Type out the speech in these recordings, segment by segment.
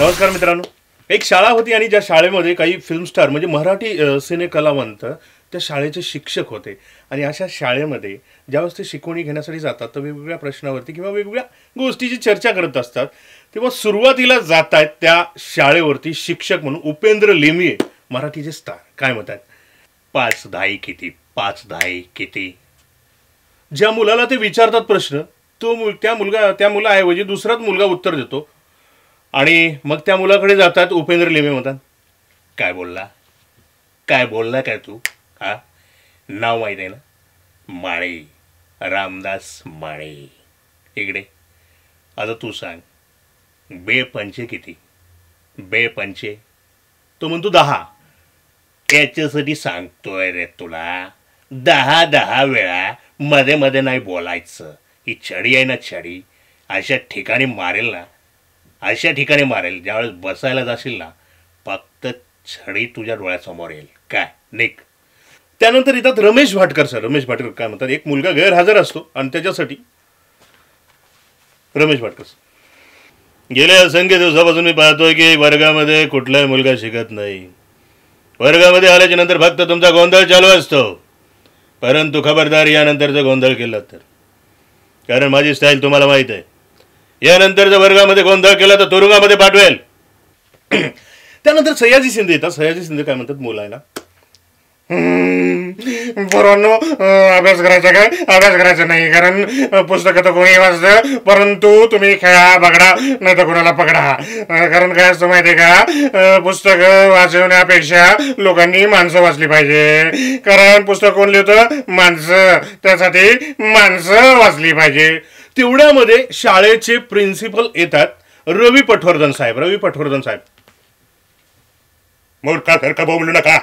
नमस्कार मित्रांनो एक शाळा होती आणि ज्या शाळेमध्ये काही फिल्मस्टार म्हणजे मराठी सिनेकलावंत त्या शाळेचे शिक्षक होते आणि अशा शाळेमध्ये ज्यावेळेस ते शिकवणी घेण्यासाठी जातात तर वेगवेगळ्या प्रश्नावरती किंवा वेगवेगळ्या गोष्टीची चर्चा करत असतात तेव्हा सुरुवातीला जात आहेत त्या शाळेवरती शिक्षक म्हणून उपेंद्र लेमिये मराठीचे स्टार काय म्हणतात पाच धाई किती पाच धाई किती ज्या मुलाला ते विचारतात प्रश्न तो मुल त्या मुलगा त्या मुलाऐवजी दुसराच मुलगा उत्तर देतो आणि मग त्या मुलाकडे जातात उपेंद्र लिमे म्हणतात काय बोलला काय बोलला काय तू हा नाव माहीत आहे ना माळे रामदास माळे इकडे आता तू सांग बे पंचे किती बे पंचे तो म्हणतो दहा त्याच्यासाठी सांगतोय रे तुला दहा दहा वेळा मध्ये मध्ये नाही बोलायचं ही छडी आहे ना छडी अशा ठिकाणी मारेल ना अशा ठिकाणी मारेल ज्यावेळेस बसायला जाशील ना फक्त छडी तुझ्या डोळ्यासमोर येईल काय नेक त्यानंतर येतात रमेश भाटकर सर रमेश भाटकर काय म्हणतात एक मुलगा गैरहजर असतो आणि त्याच्यासाठी रमेश भाटकर सर गेल्या असंख्य दिवसापासून मी पाहतोय की वर्गामध्ये कुठलाही मुलगा शिकत नाही वर्गामध्ये आल्याच्या नंतर फक्त तुमचा गोंधळ चालू असतो परंतु खबरदार यानंतरचा गोंधळ केला तर कारण माझी स्टाईल तुम्हाला माहीत आहे यानंतर जर वर्गामध्ये गोंधळ केला तर तुरुंगामध्ये पाठवेल त्यानंतर सयाजी शिंदे येतात सयाजी शिंदे काय म्हणतात मुलायला पोरांनो अभ्यास करायचा काय अभ्यास करायचा नाही कारण पुस्तकं तर कोणी वाचत परंतु तुम्ही खेळा बघडा नाही तर कोणाला पकडा कारण काय असतं माहिती का पुस्तक वाचवण्यापेक्षा लोकांनी माणसं वाचली पाहिजे कारण पुस्तक कोण लिहितं माणसं त्यासाठी माणसं वाचली पाहिजे तेवढ्यामध्ये शाळेचे प्रिन्सिपल येतात रवी पठवर्धन साहेब रवी पठवर्धन साहेब मूर्खासारखं बोलू नका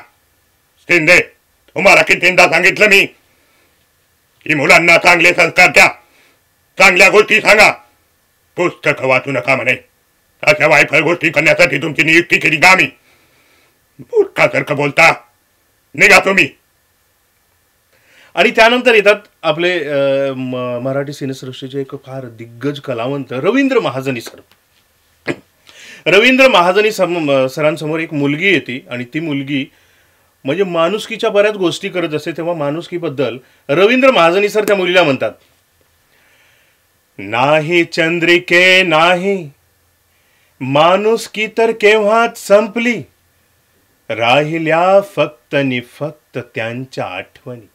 शिंदे तुम्हाला कितींदा सांगितलं मी की मुलांना चांगले संस्कार द्या चांगल्या गोष्टी सांगा पुस्तक वाचू नका म्हणे अशा वायफळ गोष्टी करण्यासाठी तुमची नियुक्ती केली का मी मूर्खासारखं बोलता निघा तुम्ही आणि त्यानंतर येतात आपले मराठी सिनेसृष्टीचे एक फार दिग्गज कलावंत रवींद्र महाजनी सर रवींद्र महाजनी सम सरांसमोर एक मुलगी येते आणि ती मुलगी म्हणजे माणुसकीच्या बऱ्याच गोष्टी करत असते तेव्हा माणुसकीबद्दल रवींद्र महाजनी सर त्या मुलीला म्हणतात नाही चंद्रिके नाही माणुसकी तर केव्हाच संपली राहिल्या फक्त नि फक्त त्यांच्या आठवणी